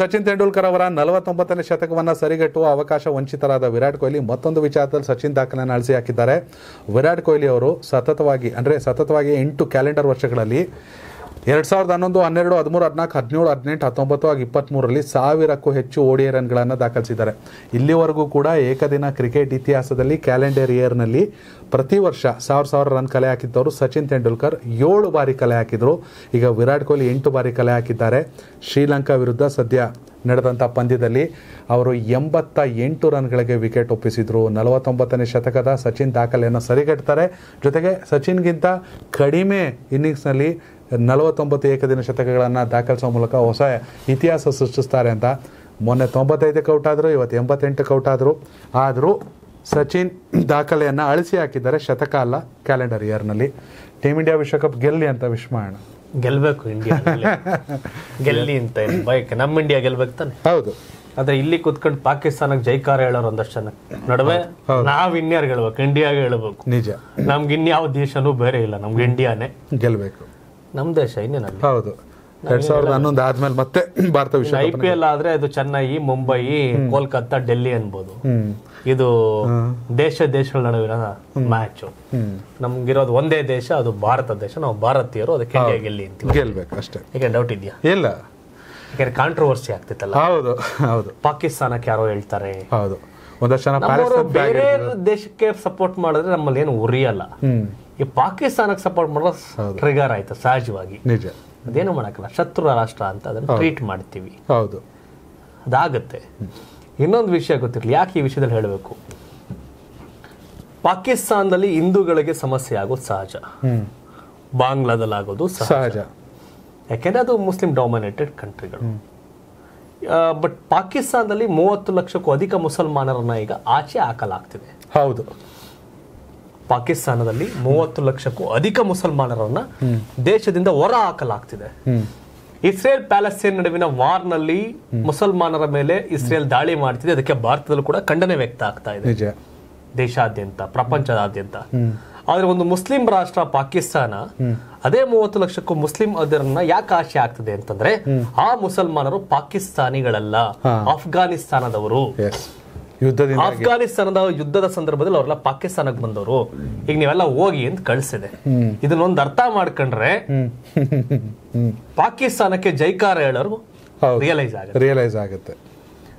ಸಚಿನ್ ತೆಂಡೂಲ್ಕರ್ ಅವರ ನಲವತ್ತೊಂಬತ್ತನೇ ಶತಕವನ್ನು ಸರಿಗಟ್ಟುವ ಅವಕಾಶ ವಂಚಿತರಾದ ವಿರಾಟ್ ಕೊಹ್ಲಿ ಮತ್ತೊಂದು ವಿಚಾರದಲ್ಲಿ ಸಚಿನ್ ದಾಖಲೆಯನ್ನು ಅಳಿಸಿ ಹಾಕಿದ್ದಾರೆ ವಿರಾಟ್ ಕೊಹ್ಲಿ ಅವರು ಸತತವಾಗಿ ಅಂದರೆ ಸತತವಾಗಿ ಎಂಟು ಕ್ಯಾಲೆಂಡರ್ ವರ್ಷಗಳಲ್ಲಿ ಎರಡು ಸಾವಿರದ ಹನ್ನೊಂದು ಹನ್ನೆರಡು ಹದಿಮೂರು ಹದಿನಾಲ್ಕು ಹದಿನೇಳು ಹದಿನೆಂಟು ಹತ್ತೊಂಬತ್ತು ಹಾಗೂ ಇಪ್ಪತ್ತ್ಮೂರರಲ್ಲಿ ಸಾವಿರಕ್ಕೂ ಹೆಚ್ಚು ಓಡಿಯ ರನ್ಗಳನ್ನು ದಾಖಲಿಸಿದ್ದಾರೆ ಇಲ್ಲಿವರೆಗೂ ಕೂಡ ಏಕದಿನ ಕ್ರಿಕೆಟ್ ಇತಿಹಾಸದಲ್ಲಿ ಕ್ಯಾಲೆಂಡರ್ ಇಯರ್ನಲ್ಲಿ ಪ್ರತಿ ವರ್ಷ ಸಾವಿರ ಸಾವಿರ ರನ್ ಕಲೆ ಹಾಕಿದ್ದವರು ಸಚಿನ್ ತೆಂಡೂಲ್ಕರ್ ಏಳು ಬಾರಿ ಕಲೆ ಹಾಕಿದರು ಈಗ ವಿರಾಟ್ ಕೊಹ್ಲಿ ಎಂಟು ಬಾರಿ ಕಲೆ ಹಾಕಿದ್ದಾರೆ ಶ್ರೀಲಂಕಾ ವಿರುದ್ಧ ಸದ್ಯ ನಡೆದಂಥ ಪಂದ್ಯದಲ್ಲಿ ಅವರು ಎಂಬತ್ತ ಎಂಟು ರನ್ಗಳಿಗೆ ವಿಕೆಟ್ ಒಪ್ಪಿಸಿದರು ನಲವತ್ತೊಂಬತ್ತನೇ ಶತಕದ ಸಚಿನ್ ದಾಖಲೆಯನ್ನು ಸರಿಗಟ್ತಾರೆ ಜೊತೆಗೆ ಸಚಿನ್ಗಿಂತ ಕಡಿಮೆ ಇನ್ನಿಂಗ್ಸ್ನಲ್ಲಿ ನಲವತ್ತೊಂಬತ್ತು ಏಕದಿನ ಶತಕಗಳನ್ನು ದಾಖಲಿಸೋ ಮೂಲಕ ಹೊಸ ಇತಿಹಾಸ ಸೃಷ್ಟಿಸ್ತಾರೆ ಅಂತ ಮೊನ್ನೆ ತೊಂಬತ್ತೈದು ಕೌಟ್ ಆದರು ಇವತ್ತು ಎಂಬತ್ತೆಂಟಕ್ಕೆ ಕೌಟ್ ಆದರು ಆದರೂ ಸಚಿನ್ ದಾಖಲೆಯನ್ನು ಅಳಿಸಿ ಹಾಕಿದ್ದಾರೆ ಶತಕ ಅಲ್ಲ ಕ್ಯಾಲೆಂಡರ್ ಇಯರ್ನಲ್ಲಿ ಟೀಮ್ ಇಂಡಿಯಾ ವಿಶ್ವಕಪ್ ಗೆಲ್ಲಿ ಅಂತ ವಿಶ್ ಮಾಡೋಣ ಗೆಲ್ಲಬೇಕು ಇಂಡಿಯಾ ಗೆಲ್ಲಿ ಅಂತ ಬಯಕೆ ನಮ್ಮ ಇಂಡಿಯಾ ಗೆಲ್ಬೇಕು ತಾನೆ ಹೌದು ಆದ್ರೆ ಇಲ್ಲಿ ಕುತ್ಕೊಂಡು ಪಾಕಿಸ್ತಾನಕ್ಕೆ ಜೈಕಾರ ಹೇಳೋರು ಒಂದಷ್ಟು ಜನ ನಡುವೆ ನಾವ್ ಇನ್ಯಾರು ಹೇಳ್ಬೇಕು ಇಂಡಿಯಾಗೆ ಹೇಳ್ಬೇಕು ನಿಜ ನಮ್ಗೆ ಇನ್ಯಾವ ದೇಶನೂ ಬೇರೆ ಇಲ್ಲ ನಮ್ಗೆ ಇಂಡಿಯಾನೇ ಗೆಲ್ಬೇಕು ನಮ್ಮ ದೇಶ ಇನ್ನೇನಲ್ಲ ಹೌದು ಎರಡ್ ಸಾವಿರದ ಹನ್ನೊಂದು ಆದ್ಮೇಲೆ ಮತ್ತೆ ಭಾರತ ವಿಶ್ವ ಐ ಪಿ ಎಲ್ ಆದ್ರೆ ಅದು ಚೆನ್ನೈ ಮುಂಬೈ ಕೋಲ್ಕತ್ತಾ ಡೆಲ್ಲಿ ಅನ್ಬೋದು ಇದು ದೇಶ ದೇಶಗಳ ನಡುವಿನ ಮ್ಯಾಚ್ ನಮ್ಗಿರೋದು ಒಂದೇ ದೇಶ ಅದು ಭಾರತ ದೇಶ ನಾವು ಭಾರತೀಯರು ಅದಕ್ಕೆ ಗೆಲ್ಲಿ ಅಂತ ಗೆಲ್ಬೇಕು ಅಷ್ಟೇ ಈಗ ಡೌಟ್ ಇದೆಯಾ ಇಲ್ಲ ಯಾಕಂದ್ರೆ ಕಾಂಟ್ರವರ್ಸಿ ಆಗ್ತಿತ್ತಲ್ಲ ಹೌದು ಹೌದು ಪಾಕಿಸ್ತಾನಕ್ಕೆ ಯಾರೋ ಹೇಳ್ತಾರೆ ಹೌದು ಒಂದಷ್ಟು ಜನ ಬೇರೆ ದೇಶಕ್ಕೆ ಸಪೋರ್ಟ್ ಮಾಡಿದ್ರೆ ನಮ್ಮಲ್ಲಿ ಏನು ಉರಿಯಲ್ಲ ಈ ಪಾಕಿಸ್ತಾನಕ್ಕೆ ಸಪೋರ್ಟ್ ಮಾಡೋ ಟ್ರಿಗರ್ ಆಯ್ತು ಸಹಜವಾಗಿ ನಿಜ ಅದೇನು ಮಾಡೋಕ್ಕಲ್ಲ ಶತ್ರು ರಾಷ್ಟ್ರ ಅಂತ ಅದನ್ನು ಟ್ರೀಟ್ ಮಾಡ್ತೀವಿ ಹೌದು ಅದಾಗತ್ತೆ ಇನ್ನೊಂದು ವಿಷಯ ಗೊತ್ತಿರಲಿ ಯಾಕೆ ಈ ವಿಷಯದಲ್ಲಿ ಹೇಳಬೇಕು ಪಾಕಿಸ್ತಾನದಲ್ಲಿ ಹಿಂದೂಗಳಿಗೆ ಸಮಸ್ಯೆ ಆಗೋದು ಸಹಜ ಬಾಂಗ್ಲಾದಲ್ಲಿ ಆಗೋದು ಸಹಜ ಯಾಕೆಂದ್ರೆ ಅದು ಮುಸ್ಲಿಂ ಡಾಮಿನೇಟೆಡ್ ಕಂಟ್ರಿಗಳು ಬಟ್ ಪಾಕಿಸ್ತಾನದಲ್ಲಿ ಮೂವತ್ತು ಲಕ್ಷಕ್ಕೂ ಅಧಿಕ ಮುಸಲ್ಮಾನರನ್ನ ಈಗ ಆಚೆ ಹಾಕಲಾಗ್ತಿದೆ ಹೌದು ಪಾಕಿಸ್ತಾನದಲ್ಲಿ ಮೂವತ್ತು ಲಕ್ಷಕ್ಕೂ ಅಧಿಕ ಮುಸಲ್ಮಾನರನ್ನ ದೇಶದಿಂದ ಹೊರ ಹಾಕಲಾಗ್ತಿದೆ ಇಸ್ರೇಲ್ ಪ್ಯಾಲೆಸ್ಟೈನ್ ನಡುವಿನ ವಾರ್ನಲ್ಲಿ ಮುಸಲ್ಮಾನರ ಮೇಲೆ ಇಸ್ರೇಲ್ ದಾಳಿ ಮಾಡ್ತಿದೆ ಅದಕ್ಕೆ ಭಾರತದಲ್ಲೂ ಕೂಡ ಖಂಡನೆ ವ್ಯಕ್ತ ಆಗ್ತಾ ಇದೆ ದೇಶಾದ್ಯಂತ ಪ್ರಪಂಚದಾದ್ಯಂತ ಆದ್ರೆ ಒಂದು ಮುಸ್ಲಿಂ ರಾಷ್ಟ್ರ ಪಾಕಿಸ್ತಾನ ಅದೇ ಮೂವತ್ತು ಲಕ್ಷಕ್ಕೂ ಮುಸ್ಲಿಂ ಅದರನ್ನ ಯಾಕೆ ಆಶೆ ಆಗ್ತದೆ ಅಂತಂದ್ರೆ ಆ ಮುಸಲ್ಮಾನರು ಪಾಕಿಸ್ತಾನಿಗಳಲ್ಲ ಅಫ್ಘಾನಿಸ್ತಾನದವರು ಯುದ್ಧದಿಂದ ಆಫ್ಘಾನಿಸ್ತಾನದ ಯುದ್ಧದ ಸಂದರ್ಭದಲ್ಲಿ ಅವ್ರೆಲ್ಲ ಪಾಕಿಸ್ತಾನಕ್ ಬಂದವರು ಈಗ ನೀವೆಲ್ಲ ಹೋಗಿ ಅಂತ ಕಳ್ಸಿದೆ ಒಂದ್ ಅರ್ಥ ಮಾಡ್ಕೊಂಡ್ರೆ ಪಾಕಿಸ್ತಾನಕ್ಕೆ ಜೈಕಾರ ಹೇಳೋರು ರಿಯಲೈಸ್ ಆಗುತ್ತೆ ರಿಯಲೈಸ್ ಆಗುತ್ತೆ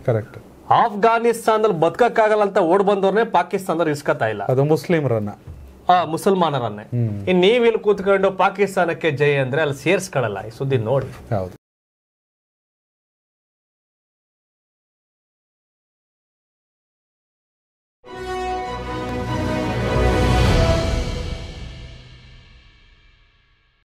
ಕರೆಕ್ಟ್ ಆಫ್ಘಾನಿಸ್ತಾನದಲ್ಲಿ ಬದುಕಕ್ಕಾಗಲ್ಲ ಅಂತ ಓಡ್ ಬಂದವ್ರನ್ನೇ ಪಾಕಿಸ್ತಾನದವ್ರು ಇಸ್ಕತಾ ಇಲ್ಲ ಅದು ಮುಸ್ಲಿಮರನ್ನ ಆ ಮುಸಲ್ಮಾನರನ್ನೇ ಇನ್ ನೀವು ಇಲ್ಲಿ ಕೂತ್ಕೊಂಡು ಪಾಕಿಸ್ತಾನಕ್ಕೆ ಜೈ ಅಂದ್ರೆ ಅಲ್ಲಿ ಸೇರಿಸ್ಕೊಳ್ಳಲ್ಲ ಈ ಸುದ್ದಿ ನೋಡಿ ಹೌದು